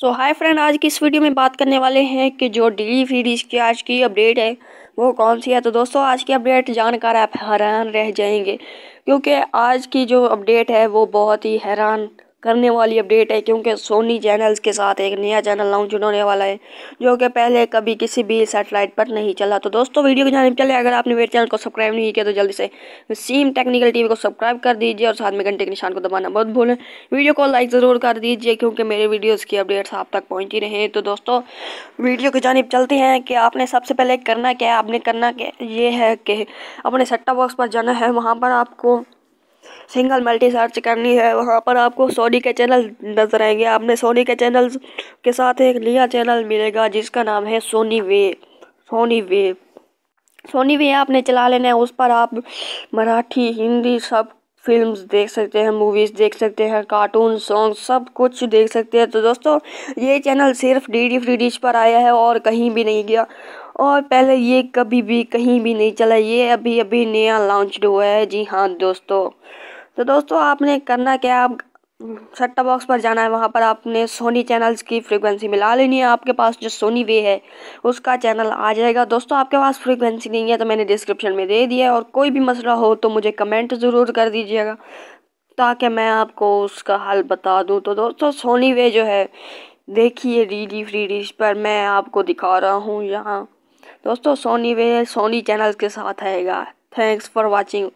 सो hi friend आज की इस वीडियो में बात करने वाले हैं कि जो डेली फीडीज़ की आज की अपडेट है वो कौन सी है तो दोस्तों आज की अपडेट जानकर आप हैरान रह जाएंगे क्योंकि आज की जो अपडेट है वो बहुत ही हैरान करने वाली अपडेट है क्योंकि सोनी चैनल्स के साथ एक नया चैनल लॉन्च होने वाला है जो कि पहले कभी किसी भी सेटेलाइट पर नहीं चला तो दोस्तों वीडियो की जानब चले अगर आपने मेरे चैनल को सब्सक्राइब नहीं किया तो जल्दी से सीम टेक्निकल टीवी को सब्सक्राइब कर दीजिए और साथ में घंटे के निशान को दबाना बहुत भूलें वीडियो को लाइक ज़रूर कर दीजिए क्योंकि मेरे वीडियोज़ की अपडेट्स आप तक पहुँच ही रहे तो दोस्तों वीडियो की जानब चलते हैं कि आपने सबसे पहले करना क्या है आपने करना क्या ये है कि अपने टॉप बॉक्स पर जाना है वहाँ पर आपको सिंगल मल्टी सर्च करनी है वहाँ पर आपको सोनी के चैनल नज़र आएंगे आपने सोनी के चैनल के साथ एक नया चैनल मिलेगा जिसका नाम है सोनी वे सोनी वे सोनी वे आपने चला लेना है उस पर आप मराठी हिंदी सब फिल्म्स देख सकते हैं मूवीज़ देख सकते हैं कार्टून सॉन्ग सब कुछ देख सकते हैं तो दोस्तों ये चैनल सिर्फ डी डी फ्री डिश पर आया है और कहीं भी नहीं गया और पहले ये कभी भी कहीं भी नहीं चला ये अभी अभी नया लॉन्च हुआ है जी हाँ दोस्तों तो दोस्तों आपने करना क्या आप सट्टा बॉक्स पर जाना है वहाँ पर आपने सोनी चैनल्स की फ्रीक्वेंसी मिला लेनी है आपके पास जो सोनी वे है उसका चैनल आ जाएगा दोस्तों आपके पास फ्रीक्वेंसी नहीं है तो मैंने डिस्क्रिप्शन में दे दिया है और कोई भी मसला हो तो मुझे कमेंट ज़रूर कर दीजिएगा ताकि मैं आपको उसका हल बता दूँ तो दोस्तों सोनी वे जो है देखिए डी फ्री डिश पर मैं आपको दिखा रहा हूँ यहाँ दोस्तों सोनी वे सोनी चैनल के साथ आएगा थैंक्स फॉर वॉचिंग